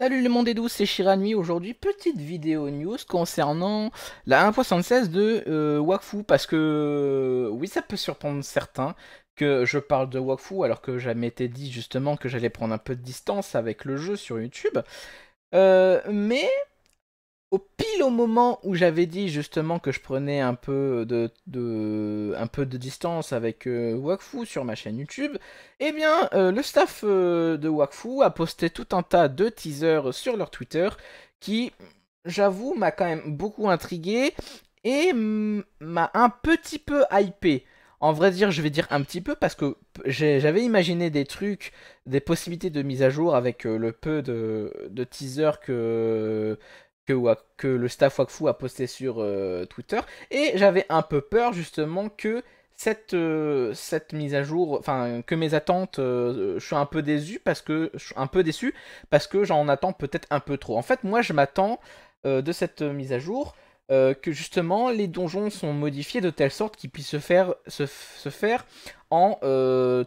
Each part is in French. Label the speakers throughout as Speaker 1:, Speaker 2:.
Speaker 1: Salut le monde est doux, c'est Shiranui. Aujourd'hui, petite vidéo news concernant la 1.76 de euh, Wakfu. Parce que, euh, oui, ça peut surprendre certains que je parle de Wakfu alors que j'avais été dit justement que j'allais prendre un peu de distance avec le jeu sur YouTube. Euh, mais au pile au moment où j'avais dit justement que je prenais un peu de, distance avec euh, Wakfu sur ma chaîne YouTube, eh bien euh, le staff euh, de Wakfu a posté tout un tas de teasers sur leur Twitter qui, j'avoue, m'a quand même beaucoup intrigué et m'a un petit peu hypé. En vrai dire, je vais dire un petit peu parce que j'avais imaginé des trucs, des possibilités de mise à jour avec le peu de teasers que, que, le staff Wakfu a posté sur euh, Twitter. Et j'avais un peu peur justement que cette, euh, cette mise à jour, enfin que mes attentes, je euh, suis un peu déçu parce que je suis un peu déçu parce que j'en attends peut-être un peu trop. En fait, moi, je m'attends de cette mise à jour que justement les donjons sont modifiés de telle sorte qu'ils puissent se faire, se, faire en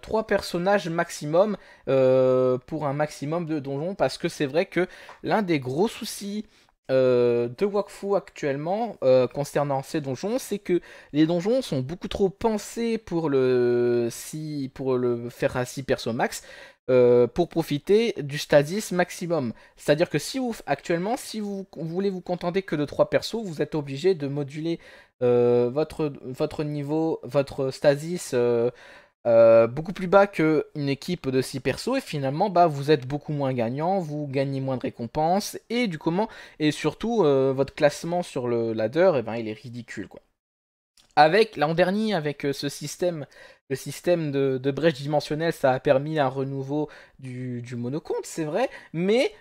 Speaker 1: 3 personnages maximum pour un maximum de donjons parce que c'est vrai que l'un des gros soucis euh, de Wakfu actuellement euh, concernant ces donjons, c'est que les donjons sont beaucoup trop pensés pour le, si, pour le faire à 6 perso max euh, pour profiter du stasis maximum. C'est-à-dire que si vous, actuellement, si vous, voulez vous contenter que de 3 persos, vous êtes obligé de moduler votre, votre niveau, votre stasis euh, beaucoup plus bas qu'une équipe de 6 persos et finalement bah, vous êtes beaucoup moins gagnant, vous gagnez moins de récompenses et du comment et surtout euh, votre classement sur le ladder et eh ben, il est ridicule quoi. Avec l'an dernier avec euh, ce système le système de, brèche dimensionnelle ça a permis un renouveau du, du monocompte c'est vrai mais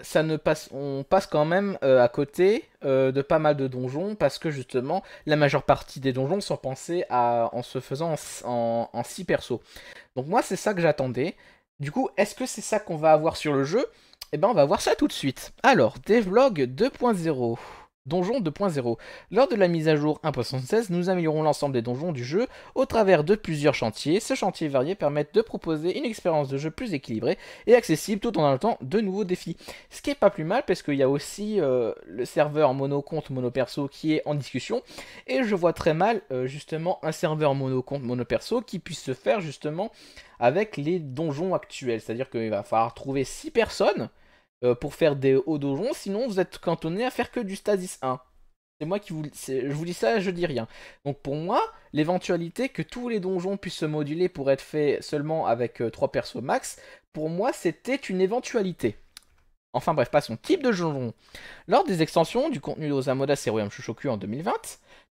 Speaker 1: ça ne passe, on passe quand même euh, à côté euh, de pas mal de donjons parce que justement la majeure partie des donjons sont pensés à, en se faisant en 6 persos. Donc moi c'est ça que j'attendais. Du coup, est-ce que c'est ça qu'on va avoir sur le jeu Eh ben on va voir ça tout de suite. Alors, Devlog 2.0. Donjon 2.0. Lors de la mise à jour 1.76, nous améliorons l'ensemble des donjons du jeu au travers de plusieurs chantiers. Ces chantiers variés permettent de proposer une expérience de jeu plus équilibrée et accessible tout en ajoutant de nouveaux défis. Ce qui est pas plus mal parce qu'il y a aussi euh, le serveur mono-compte, mono-perso qui est en discussion. Et je vois très mal euh, justement un serveur mono-compte, mono-perso qui puisse se faire justement avec les donjons actuels. C'est-à-dire qu'il va falloir trouver 6 personnes euh, pour faire des hauts donjons, sinon vous êtes cantonné à faire que du stasis 1. C'est moi qui vous, je vous dis ça, je dis rien. Donc pour moi, l'éventualité que tous les donjons puissent se moduler pour être faits seulement avec euh, trois 3 persos max, pour moi c'était une éventualité. Enfin bref, pas son Type de donjon. Lors des extensions du contenu d'Osamoda et Royaume Shushoku en 2020,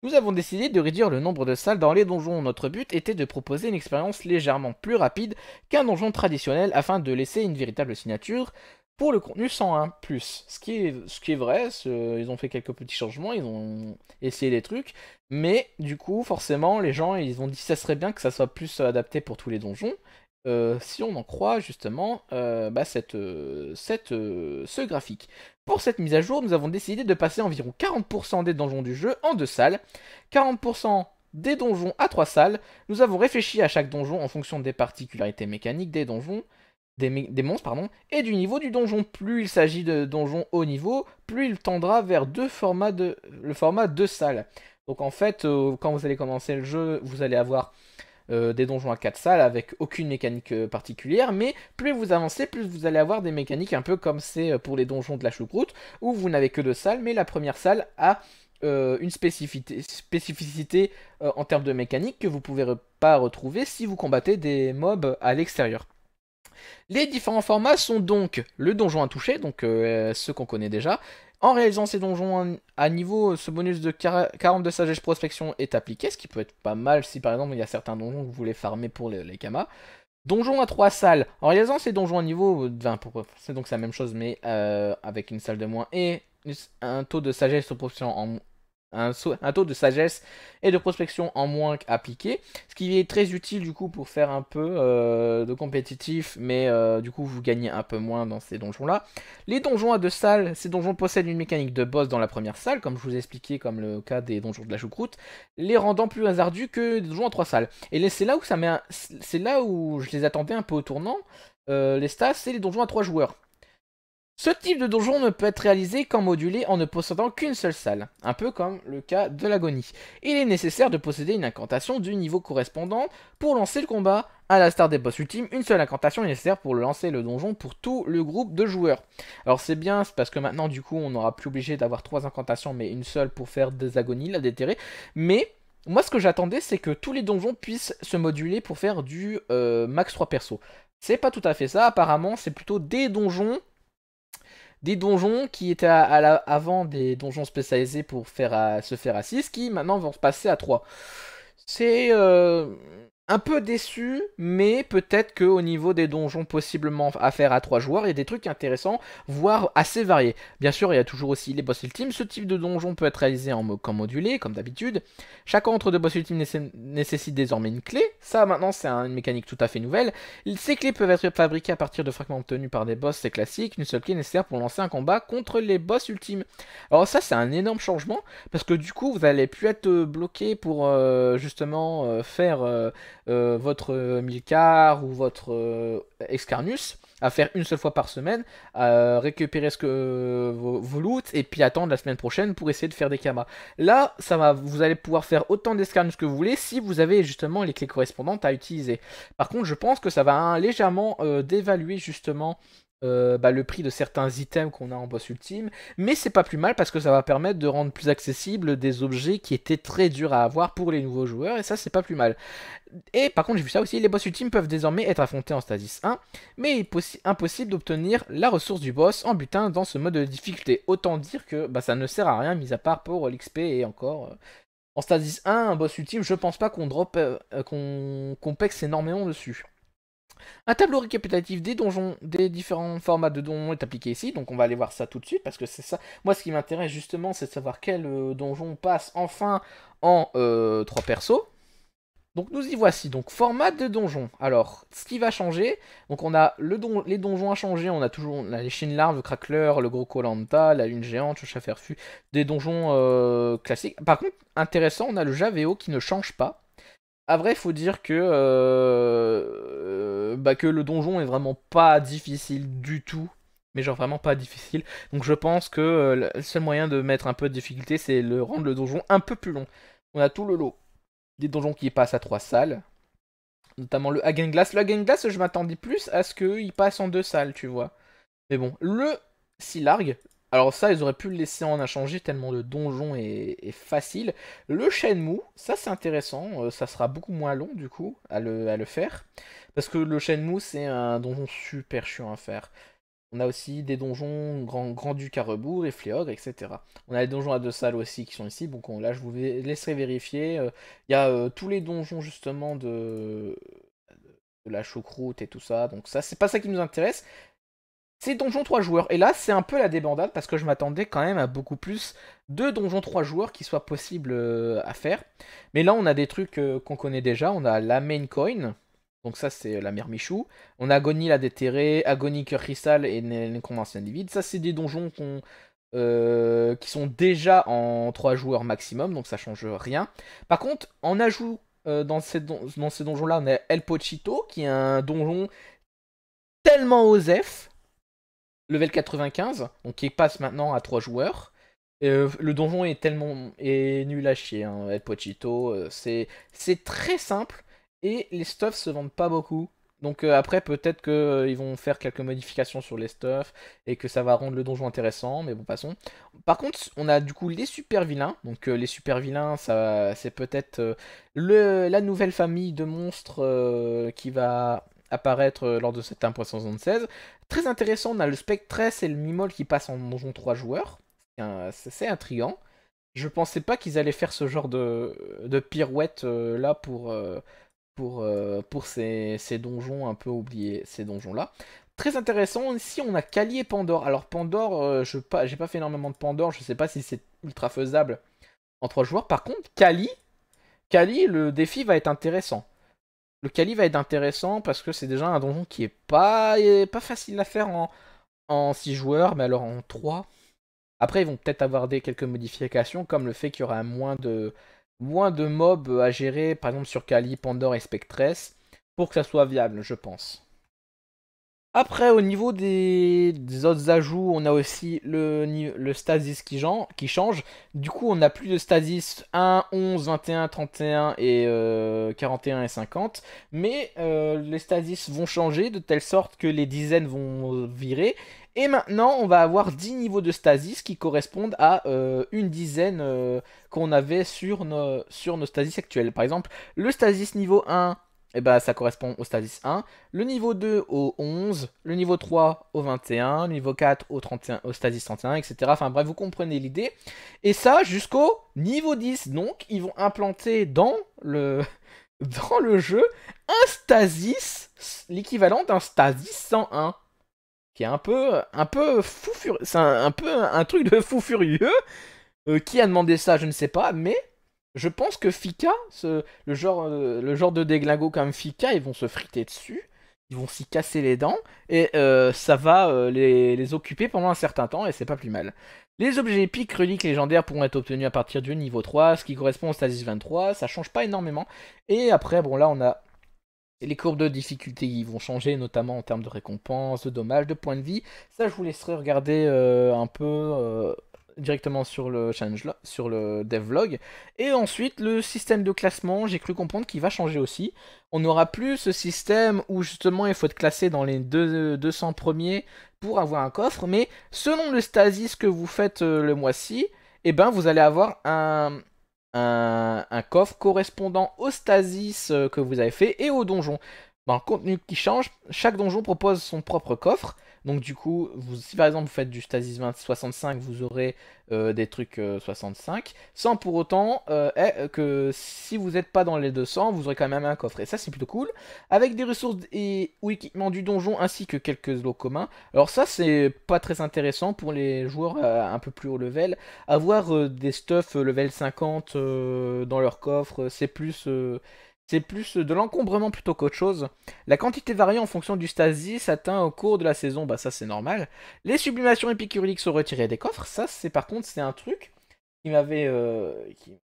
Speaker 1: nous avons décidé de réduire le nombre de salles dans les donjons. Notre but était de proposer une expérience légèrement plus rapide qu'un donjon traditionnel afin de laisser une véritable signature pour le contenu 101 plus. Ce qui est, ce vrai, ils ont fait quelques petits changements, ils ont essayé des trucs, mais du coup, forcément, les gens, ils ont dit ça serait bien que ça soit plus adapté pour tous les donjons. Euh, si on en croit justement euh, bah, cette, euh, ce graphique. Pour cette mise à jour, nous avons décidé de passer environ 40% des donjons du jeu en deux salles, 40% des donjons à trois salles. Nous avons réfléchi à chaque donjon en fonction des particularités mécaniques des donjons, des, monstres pardon, et du niveau du donjon. Plus il s'agit de donjons haut niveau, plus il tendra vers deux formats de, le format de salle. Donc en fait, euh, quand vous allez commencer le jeu, vous allez avoir euh, des donjons à 4 salles avec aucune mécanique euh, particulière, mais plus vous avancez, plus vous allez avoir des mécaniques un peu comme c'est pour les donjons de la choucroute, où vous n'avez que deux salles, mais la première salle a une spécificité, spécificité en termes de mécanique que vous ne pouvez pas retrouver si vous combattez des mobs à l'extérieur. Les différents formats sont donc le donjon à toucher, donc ce euh, ceux qu'on connaît déjà. En réalisant ces donjons à niveau, ce bonus de de sagesse prospection est appliqué, ce qui peut être pas mal si par exemple il y a certains donjons que vous voulez farmer pour les, les kamas. Donjon à 3 salles. En réalisant ces donjons à niveau, euh, c'est donc la même chose mais euh, avec une salle de moins et un taux de sagesse prospection en, un, taux de sagesse et de prospection en moins appliqué, ce qui est très utile du coup pour faire un peu euh, de compétitif, mais euh, du coup vous gagnez un peu moins dans ces donjons-là. Les donjons à deux salles, ces donjons possèdent une mécanique de boss dans la première salle, comme je vous ai expliqué, comme le cas des donjons de la choucroute, les rendant plus hasardus que des donjons à trois salles. Et c'est là où ça met, c'est là où je les attendais un peu au tournant. Euh, les stats, c'est les donjons à trois joueurs. Ce type de donjon ne peut être réalisé qu'en modulé en ne possédant qu'une seule salle, un peu comme le cas de l'agonie. Il est nécessaire de posséder une incantation du niveau correspondant pour lancer le combat. À la star des boss ultimes, une seule incantation est nécessaire pour lancer le donjon pour tout le groupe de joueurs. Alors c'est bien, parce que maintenant du coup on n'aura plus obligé d'avoir trois incantations mais une seule pour faire des agonies, la déterrer, mais... Moi, ce que j'attendais, c'est que tous les donjons puissent se moduler pour faire du euh, max 3 perso. C'est pas tout à fait ça, apparemment, c'est plutôt des donjons des donjons qui étaient à, la, avant des donjons spécialisés pour faire à, se faire à 6, qui maintenant vont se passer à 3. C'est euh, un peu déçu, mais peut-être qu'au niveau des donjons possiblement à faire à trois joueurs, il y a des trucs intéressants, voire assez variés. Bien sûr, il y a toujours aussi les boss ultimes. Ce type de donjon peut être réalisé en mode modulé, comme d'habitude. Chaque entre deux boss ultimes nécessite désormais une clé. Ça, maintenant, c'est une mécanique tout à fait nouvelle. Ces clés peuvent être fabriquées à partir de fragments obtenus par des boss, c'est classique. Une seule clé nécessaire pour lancer un combat contre les boss ultimes. Alors ça, c'est un énorme changement, parce que du coup, vous allez plus être euh, bloqué pour euh, justement euh, faire... Euh, votre euh, Milcar ou votre euh, Excarnus à faire une seule fois par semaine, à récupérer ce que vos, et puis attendre la semaine prochaine pour essayer de faire des kamas. Là, ça va, vous allez pouvoir faire autant d'escarnus que vous voulez si vous avez justement les clés correspondantes à utiliser. Par contre, je pense que ça va hein, légèrement dévaluer justement euh, bah, le prix de certains items qu'on a en boss ultime, mais c'est pas plus mal parce que ça va permettre de rendre plus accessible des objets qui étaient très durs à avoir pour les nouveaux joueurs, et ça c'est pas plus mal. Et par contre j'ai vu ça aussi, les boss ultimes peuvent désormais être affrontés en stasis 1, mais il est impossible d'obtenir la ressource du boss en butin dans ce mode de difficulté. Autant dire que bah, ça ne sert à rien, mis à part pour l'XP et encore... Euh, en stasis 1, un boss ultime, je pense pas qu'on drop, euh, qu'on pexe énormément dessus. Un tableau récapitulatif des donjons, des différents formats de donjons est appliqué ici, donc on va aller voir ça tout de suite, parce que c'est ça. Moi, ce qui m'intéresse justement, c'est de savoir quel euh, donjon passe enfin en 3 euh, persos. Donc nous y voici, donc format de donjon. Alors, ce qui va changer, donc on a les donjons à changer, on a toujours les chines larves, le crackler, le gros Colanta, la lune géante, le chaferfu, des donjons euh, classiques. Par contre, intéressant, on a le Javeo qui ne change pas à vrai, faut dire que, euh, bah que le donjon est vraiment pas difficile du tout. Mais genre vraiment pas difficile. Donc je pense que euh, le seul moyen de mettre un peu de difficulté, c'est de rendre le donjon un peu plus long. On a tout le lot. Des donjons qui passent à trois salles. Notamment le Hagen Glass. Le Hagenglass, je m'attendais plus à ce qu'il passe en deux salles, tu vois. Mais bon, le Silarg, alors ça, ils auraient pu le laisser en changé tellement de donjon est, facile. Le mou, ça c'est intéressant, euh, ça sera beaucoup moins long du coup à le, faire. Parce que le mou c'est un donjon super chiant à faire. On a aussi des donjons Grand, Grand Duc à rebours et Fléogre, etc. On a les donjons à deux salles aussi qui sont ici, donc là je vous laisserai vérifier. Euh, il y a euh, tous les donjons justement de, de la choucroute et tout ça, donc ça c'est pas ça qui nous intéresse c'est Donjon 3 joueurs. Et là, c'est un peu la débandade parce que je m'attendais quand même à beaucoup plus de donjons 3 joueurs qui soient possibles euh, à faire. Mais là, on a des trucs euh, qu'on connaît déjà. On a la main coin. Donc ça, c'est euh, la mère Michou. On a Agony la déterré, Agony Cœur Cristal et Nécromancien Divide. Ça, c'est des donjons qui sont déjà en 3 joueurs maximum, donc ça change rien. Par contre, en ajout dans ces, donjons-là, on a El Pochito, qui est un donjon tellement Ozef level 95, donc qui passe maintenant à 3 joueurs. Euh, le donjon est tellement est nul à chier, hein. El Pochito, euh, c'est très simple et les stuffs se vendent pas beaucoup. Donc euh, après peut-être qu'ils vont faire quelques modifications sur les stuffs et que ça va rendre le donjon intéressant, mais bon passons. Par contre on a du coup les super vilains, donc les super vilains ça c'est peut-être la nouvelle famille de monstres qui va apparaître euh, lors de cette 1.76. Très intéressant, on a le spectre et le Mimol qui passe en donjon 3 joueurs. C'est intriguant. Je pensais pas qu'ils allaient faire ce genre de, de pirouette euh, là pour, euh, pour, pour ces, ces, donjons un peu oubliés, ces donjons là. Très intéressant, ici on a Kali et Pandore. Alors Pandore, je pas, pas fait énormément de Pandore, je sais pas si c'est ultra faisable en 3 joueurs. Par contre, Kali, Kali, le défi va être intéressant. Le Kali va être intéressant parce que c'est déjà un donjon qui est pas, euh, pas facile à faire en, en 6 joueurs, mais alors en 3. Après, ils vont peut-être avoir des, quelques modifications, comme le fait qu'il y aura moins de, moins de mobs à gérer, par exemple sur Kali, Pandore et Spectres, pour que ça soit viable, je pense. Après, au niveau des, autres ajouts, on a aussi le, stasis qui, change. Du coup, on n'a plus de stasis 1, 11, 21, 31 et 41 et 50. Euh, Mais euh, les stasis vont changer de telle sorte que les dizaines vont virer. Et maintenant, on va avoir 10 niveaux de stasis qui correspondent à euh, une dizaine qu'on avait sur sur nos stasis actuels. Par exemple, le stasis niveau 1 et eh bah, ben, ça correspond au stasis 1, le niveau 2 au 11, le niveau 3 au 21, le niveau 4 au, 31, au stasis 31, etc. Enfin bref, vous comprenez l'idée. Et ça jusqu'au niveau 10. Donc, ils vont implanter dans le, dans le jeu un stasis, l'équivalent d'un stasis 101 qui est un peu un peu fou furieux, c'est un, peu un truc de fou furieux. Euh, qui a demandé ça, je ne sais pas, mais je pense que Fika, ce, euh, le, genre, de déglingo comme Fika, ils vont se friter dessus, ils vont s'y casser les dents, et euh, ça va euh, les, occuper pendant un certain temps, et c'est pas plus mal. Les objets épiques, reliques légendaires pourront être obtenus à partir du niveau 3, ce qui correspond au stasis 23, ça change pas énormément. Et après, bon là on a les courbes de difficulté qui vont changer, notamment en termes de récompenses, de dommages, de points de vie. Ça, je vous laisserai regarder un peu directement sur le change sur le devlog. Et ensuite, le système de classement, j'ai cru comprendre qu'il va changer aussi. On n'aura plus ce système où justement il faut être classé dans les 200 premiers pour avoir un coffre, mais selon le stasis que vous faites euh, le mois-ci, eh ben, vous allez avoir un, un, coffre correspondant au stasis euh, que vous avez fait et au donjon. bon contenu qui change, chaque donjon propose son propre coffre. Donc du coup, vous, si par exemple vous faites du Stasis 20 65, vous aurez euh, des trucs 65, euh, sans pour autant euh, eh, que si vous n'êtes pas dans les 200, vous aurez quand même un coffre. Et ça c'est plutôt cool, avec des ressources et, ou équipements du donjon ainsi que quelques lots communs. Alors ça c'est pas très intéressant pour les joueurs un peu plus haut level. Avoir des stuff level 50 dans leur coffre, c'est plus c'est plus de l'encombrement plutôt qu'autre chose. La quantité varie en fonction du stasis atteint au cours de la saison, bah ça c'est normal. Les sublimations épicuriques sont retirées des coffres, ça c'est par contre c'est un truc qui m'avait euh,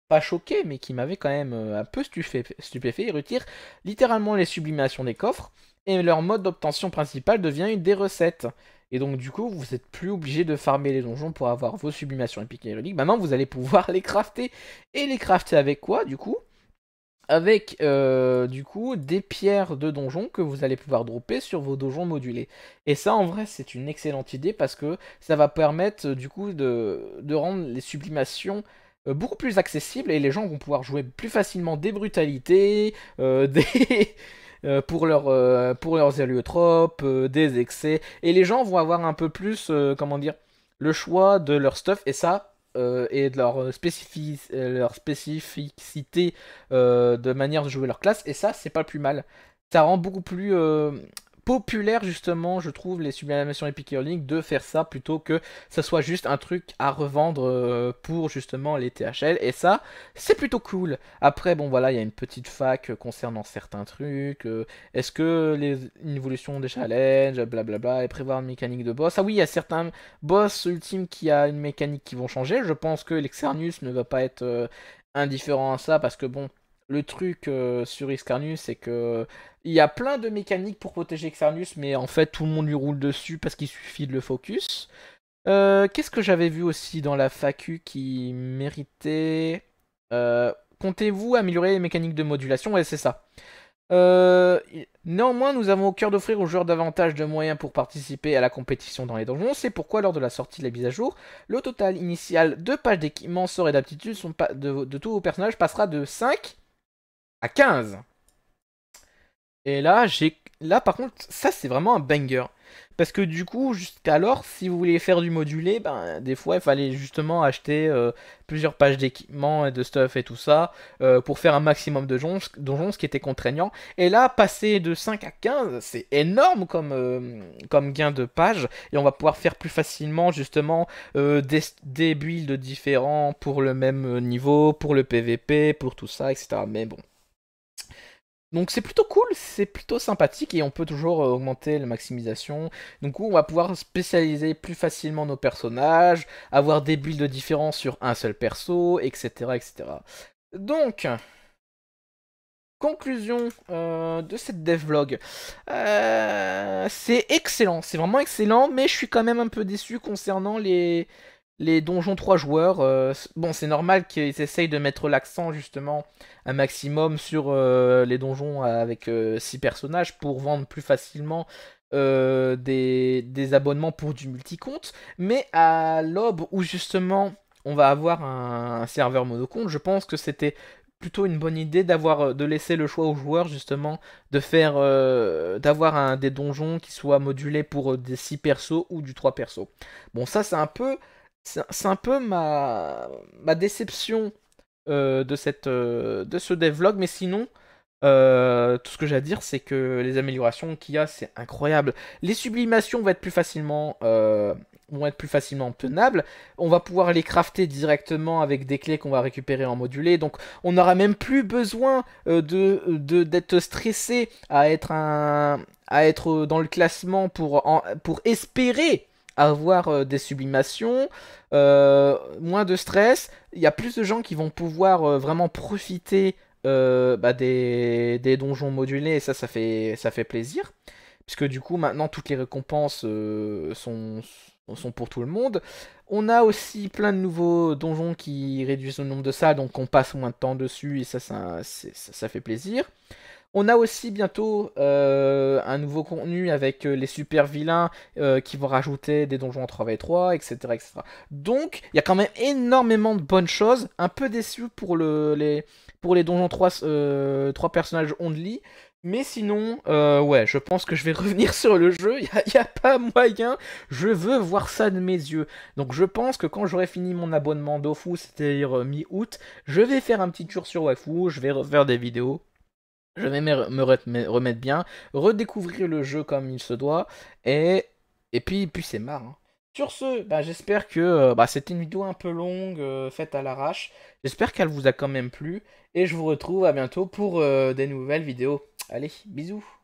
Speaker 1: pas choqué, mais qui m'avait quand même euh, un peu stupéfait. stupéfait. Ils retirent littéralement les sublimations des coffres et leur mode d'obtention principale devient une des recettes. Et donc du coup, vous n'êtes plus obligé de farmer les donjons pour avoir vos sublimations épiques Maintenant, bah, vous allez pouvoir les crafter. Et les crafter avec quoi, du coup avec euh, du coup des pierres de donjon que vous allez pouvoir dropper sur vos donjons modulés. Et ça en vrai c'est une excellente idée parce que ça va permettre euh, du coup de, rendre les sublimations euh, beaucoup plus accessibles et les gens vont pouvoir jouer plus facilement des brutalités, des... pour, leur, pour leurs héliotropes, des excès, et les gens vont avoir un peu plus, comment dire, le choix de leur stuff, et ça, euh, et de leur, euh, spécific... Euh, leur spécificité de manière de jouer leur classe, et ça, c'est pas plus mal. Ça rend beaucoup plus populaire justement, je trouve, les sublimations Link de faire ça plutôt que ça soit juste un truc à revendre euh, pour justement les THL. Et ça, c'est plutôt cool. Après, bon voilà, il y a une petite fac euh, concernant certains trucs. Euh, est-ce que les, évolutions des challenges, blablabla, et prévoir une mécanique de boss Ah oui, il y a certains boss ultimes qui a une mécanique qui vont changer. Je pense que l'Exernius ne va pas être indifférent à ça parce que bon le truc euh, sur Xcarnus, c'est que il y a plein de mécaniques pour protéger Xcarnus, mais en fait tout le monde lui roule dessus parce qu'il suffit de le focus. Euh, qu'est-ce que j'avais vu aussi dans la facu qui méritait euh, Comptez-vous améliorer les mécaniques de modulation Ouais, c'est ça. néanmoins, nous avons au cœur d'offrir aux joueurs davantage de moyens pour participer à la compétition dans les donjons. C'est pourquoi, lors de la sortie de la mise à jour, le total initial de pages d'équipement, sorts et d'aptitude de, de tous vos personnages passera de 5 à 15. Et là, j'ai là par contre, ça c'est vraiment un banger. Parce que du coup, jusqu'alors, si vous voulez faire du modulé, ben, des fois il fallait justement acheter euh, plusieurs pages d'équipement et de stuff et tout ça euh, pour faire un maximum de donjons, ce qui était contraignant. Et là, passer de 5 à 15, c'est énorme comme, euh, comme gain de page. Et on va pouvoir faire plus facilement justement des builds différents pour le même niveau, pour le PVP, pour tout ça, etc. Mais bon. Donc c'est plutôt cool, c'est plutôt sympathique et on peut toujours euh, augmenter la maximisation. Donc on va pouvoir spécialiser plus facilement nos personnages, avoir des builds différents sur un seul perso, etc. etc. Donc, conclusion euh, de cette devlog. Euh, c'est excellent, c'est vraiment excellent, mais je suis quand même un peu déçu concernant les, les donjons 3 joueurs, euh, bon, c'est normal qu'ils essayent de mettre l'accent justement un maximum sur euh, les donjons avec 6 euh, personnages pour vendre plus facilement des, abonnements pour du multi Mais à l'aube où justement on va avoir un, serveur serveur compte, je pense que c'était plutôt une bonne idée d'avoir de laisser le choix aux joueurs justement de faire d'avoir un des donjons qui soient modulés pour des 6 persos ou du 3 persos. Bon ça c'est un peu c'est un peu ma, ma déception euh, de, cette, euh, de ce devlog, mais sinon, euh, tout ce que j'ai à dire, c'est que les améliorations qu'il y a, c'est incroyable. Les sublimations vont être plus facilement, vont être plus facilement tenables. On va pouvoir les crafter directement avec des clés qu'on va récupérer en modulé. Donc, on n'aura même plus besoin de d'être stressé à être un à être dans le classement pour pour espérer avoir euh, des sublimations, euh, moins de stress, il y a plus de gens qui vont pouvoir euh, vraiment profiter bah, des, donjons modulés, et ça, ça fait, ça fait plaisir puisque du coup maintenant toutes les récompenses sont, sont pour tout le monde. On a aussi plein de nouveaux donjons qui réduisent le nombre de salles, donc on passe moins de temps dessus et ça, ça, ça fait plaisir. On a aussi bientôt euh, un nouveau contenu avec euh, les super vilains euh, qui vont rajouter des donjons en 3v3, etc. etc. Donc, il y a quand même énormément de bonnes choses. Un peu déçu pour, les, pour les donjons 3, personnages only. Mais sinon, ouais, je pense que je vais revenir sur le jeu, il n'y a, pas moyen, je veux voir ça de mes yeux. Donc je pense que quand j'aurai fini mon abonnement d'Ofu, c'est-à-dire mi-août, je vais faire un petit tour sur Wafu, je vais refaire des vidéos, je vais me remettre bien, redécouvrir le jeu comme il se doit, et, et puis, puis c'est marrant. Hein. Sur ce, bah, j'espère que euh, bah, c'était une vidéo un peu longue, euh, faite à l'arrache. J'espère qu'elle vous a quand même plu, et je vous retrouve à bientôt pour euh, des nouvelles vidéos. Allez, bisous